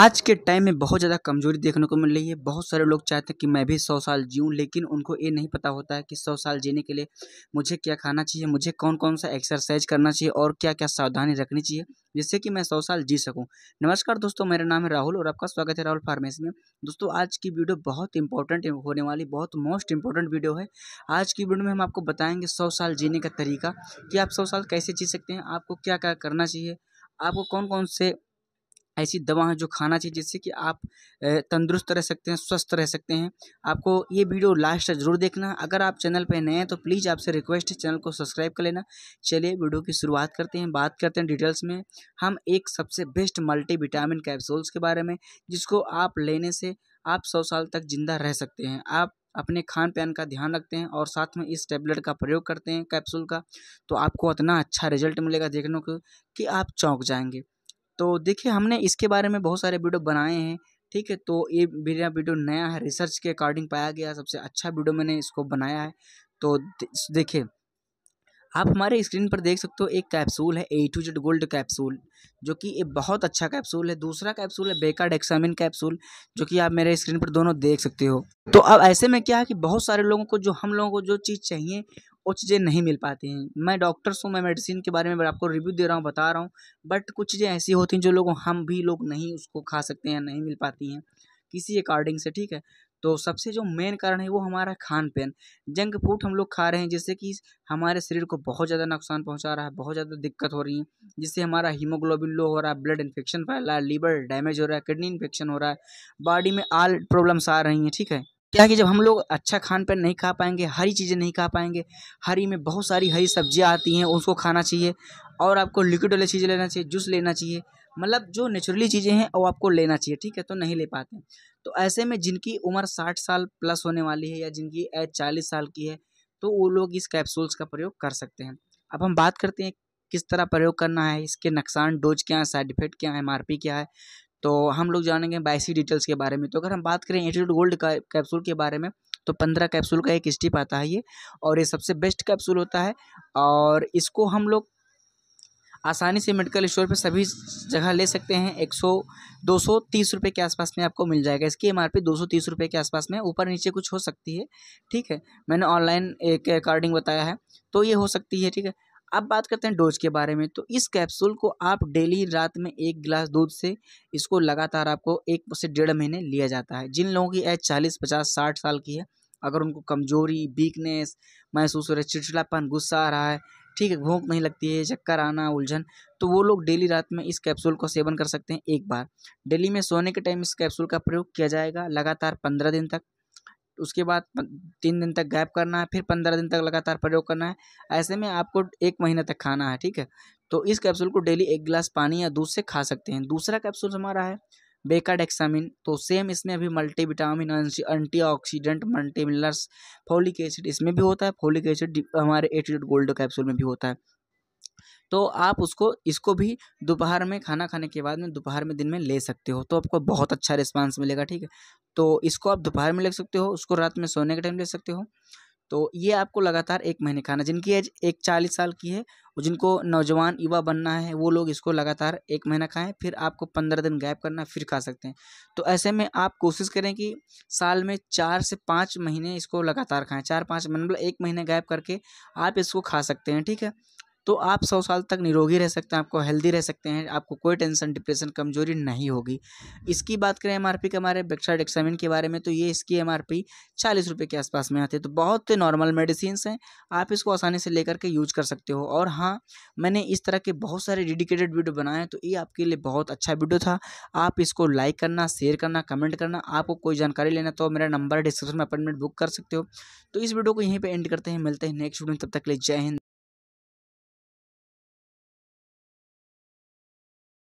आज के टाइम में बहुत ज़्यादा कमजोरी देखने को मिल रही है बहुत सारे लोग चाहते हैं कि मैं भी सौ साल जीऊँ लेकिन उनको ये नहीं पता होता है कि सौ साल जीने के लिए मुझे क्या खाना चाहिए मुझे कौन कौन सा एक्सरसाइज करना चाहिए और क्या क्या सावधानी रखनी चाहिए जिससे कि मैं सौ साल जी सकूं नमस्कार दोस्तों मेरा नाम है राहुल और आपका स्वागत है राहुल फार्मेसी में दोस्तों आज की वीडियो बहुत इंपॉर्टेंट होने वाली बहुत मोस्ट इंपॉर्टेंट वीडियो है आज की वीडियो में हम आपको बताएँगे सौ साल जीने का तरीका कि आप सौ साल कैसे जी सकते हैं आपको क्या क्या करना चाहिए आपको कौन कौन से ऐसी दवा है जो खाना चाहिए जिससे कि आप तंदुरुस्त रह सकते हैं स्वस्थ रह सकते हैं आपको ये वीडियो लास्ट तक ज़रूर देखना अगर आप चैनल पर नए हैं तो प्लीज़ आपसे रिक्वेस्ट है चैनल को सब्सक्राइब कर लेना चलिए वीडियो की शुरुआत करते हैं बात करते हैं डिटेल्स में हम एक सबसे बेस्ट मल्टी विटामिन कैप्सूल्स के बारे में जिसको आप लेने से आप सौ साल तक ज़िंदा रह सकते हैं आप अपने खान पान का ध्यान रखते हैं और साथ में इस टैबलेट का प्रयोग करते हैं कैप्सूल का तो आपको इतना अच्छा रिजल्ट मिलेगा देखने को कि आप चौंक जाएंगे तो देखिए हमने इसके बारे में बहुत सारे वीडियो बनाए हैं ठीक है तो ये मेरा वीडियो नया है रिसर्च के अकॉर्डिंग पाया गया सबसे अच्छा वीडियो मैंने इसको बनाया है तो देखिए आप हमारे स्क्रीन पर देख सकते हो एक कैप्सूल है A to Z gold capsule जो कि एक बहुत अच्छा कैप्सूल है दूसरा कैप्सूल है बेकार डेक्सामिन कैप्सूल जो कि आप मेरे स्क्रीन पर दोनों देख सकते हो तो अब ऐसे में क्या है कि बहुत सारे लोगों को जो हम लोगों को जो चीज़ चाहिए वो चीज़ें नहीं मिल पाती हैं मैं डॉक्टर्स हूँ मैं मेडिसिन के बारे में आपको रिव्यू दे रहा हूँ बता रहा हूँ बट कुछ चीज़ें ऐसी होती हैं जो लोग हम भी लोग नहीं उसको खा सकते हैं नहीं मिल पाती हैं किसी अकॉर्डिंग से ठीक है तो सबसे जो मेन कारण है वो हमारा खान पान जंक फूड हम लोग खा रहे हैं जिससे कि हमारे शरीर को बहुत ज़्यादा नुकसान पहुंचा रहा है बहुत ज़्यादा दिक्कत हो रही है जिससे हमारा हीमोग्लोबिन लो हो रहा है ब्लड इन्फेक्शन फैल रहा है लीवर डैमेज हो रहा है किडनी इन्फेक्शन हो रहा है बॉडी में आल प्रॉब्लम्स आ रही हैं ठीक है क्या कि जब हम लोग अच्छा खान पान नहीं खा पाएंगे हरी चीज़ें नहीं खा पाएंगे हरी में बहुत सारी हरी सब्जियां आती हैं उसको खाना चाहिए और आपको लिक्विड वाली चीज़ें लेना चाहिए जूस लेना चाहिए मतलब जो नेचुरली चीज़ें हैं वो आपको लेना चाहिए ठीक है तो नहीं ले पाते तो ऐसे में जिनकी उम्र साठ साल प्लस होने वाली है या जिनकी एज चालीस साल की है तो वो लोग इस कैप्सूल्स का प्रयोग कर सकते हैं अब हम बात करते हैं किस तरह प्रयोग करना है इसके नुकसान डोज क्या है साइड इफेक्ट क्या है एम क्या है तो हम लोग जानेंगे बाइसी डिटेल्स के बारे में तो अगर हम बात करें एटीट्यूड गोल्ड का कैप्सूल के बारे में तो पंद्रह कैप्सूल का एक स्टिप आता है ये और ये सबसे बेस्ट कैप्सूल होता है और इसको हम लोग आसानी से मेडिकल स्टोर पे सभी जगह ले सकते हैं एक सौ दो सौ तीस रुपये के आसपास में आपको मिल जाएगा इसकी एम आर पी दो सौ तीस रुपये के आसपास में ऊपर नीचे कुछ हो सकती है ठीक है मैंने ऑनलाइन एक अकॉर्डिंग बताया है तो ये हो सकती है ठीक है अब बात करते हैं डोज के बारे में तो इस कैप्सूल को आप डेली रात में एक गिलास दूध से इसको लगातार आपको एक से डेढ़ महीने लिया जाता है जिन लोगों की एज चालीस पचास साठ साल की है अगर उनको कमजोरी वीकनेस महसूस हो रहा है चिड़चिड़ापन गुस्सा आ रहा है ठीक है भूख नहीं लगती है चक्कर आना उलझन तो वो लोग डेली रात में इस कैप्सूल का सेवन कर सकते हैं एक बार डेली में सोने के टाइम इस कैप्सूल का प्रयोग किया जाएगा लगातार पंद्रह दिन तक उसके बाद तीन दिन तक गैप करना है फिर पंद्रह दिन तक लगातार प्रयोग करना है ऐसे में आपको एक महीने तक खाना है ठीक है तो इस कैप्सूल को डेली एक गिलास पानी या दूध से खा सकते हैं दूसरा कैप्सूल हमारा है डेक्सामिन तो सेम इसमें अभी multivitamin antioxidant multi minerals folic acid इसमें भी होता है फोलिक एसिड हमारे एटीट्यूड गोल्ड कैप्सूल में भी होता है तो आप उसको इसको भी दोपहर में खाना खाने के बाद में दोपहर में दिन में ले सकते हो तो आपको बहुत अच्छा रिस्पांस मिलेगा ठीक है तो इसको आप दोपहर में ले सकते हो उसको रात में सोने के टाइम ले सकते हो तो ये आपको लगातार एक महीने खाना जिनकी एज एक चालीस साल की है और जिनको नौजवान युवा बनना है वो लोग इसको लगातार एक महीना खाएं फिर आपको पंद्रह दिन गैप करना फिर खा सकते हैं तो ऐसे में आप कोशिश करें कि साल में चार से पाँच महीने इसको लगातार खाएं चार पाँच महीने मतलब एक महीने गैप करके आप इसको खा सकते हैं ठीक है तो आप सौ साल तक निरोगी रह सकते हैं आपको हेल्दी रह सकते हैं आपको कोई टेंशन डिप्रेशन कमजोरी नहीं होगी इसकी बात करें एम के हमारे बेक्सा डेक्सामिन के बारे में तो ये इसकी एम आर पी चालीस रुपये के आसपास में आती है तो बहुत नॉर्मल मेडिसिन हैं आप इसको आसानी से लेकर के यूज कर सकते हो और हाँ मैंने इस तरह के बहुत सारे डेडिकेटेड वीडियो बनाए हैं तो ये आपके लिए बहुत अच्छा वीडियो था आप इसको लाइक करना शेयर करना कमेंट करना आपको कोई जानकारी लेना तो मेरा नंबर डिस्क्रिप्शन में अपॉइंटमेंट बुक कर सकते हो तो इस वीडियो को यहीं पर एंड करते हैं मिलते हैं नेक्स्ट वीडियो तब तक ले जय हिंद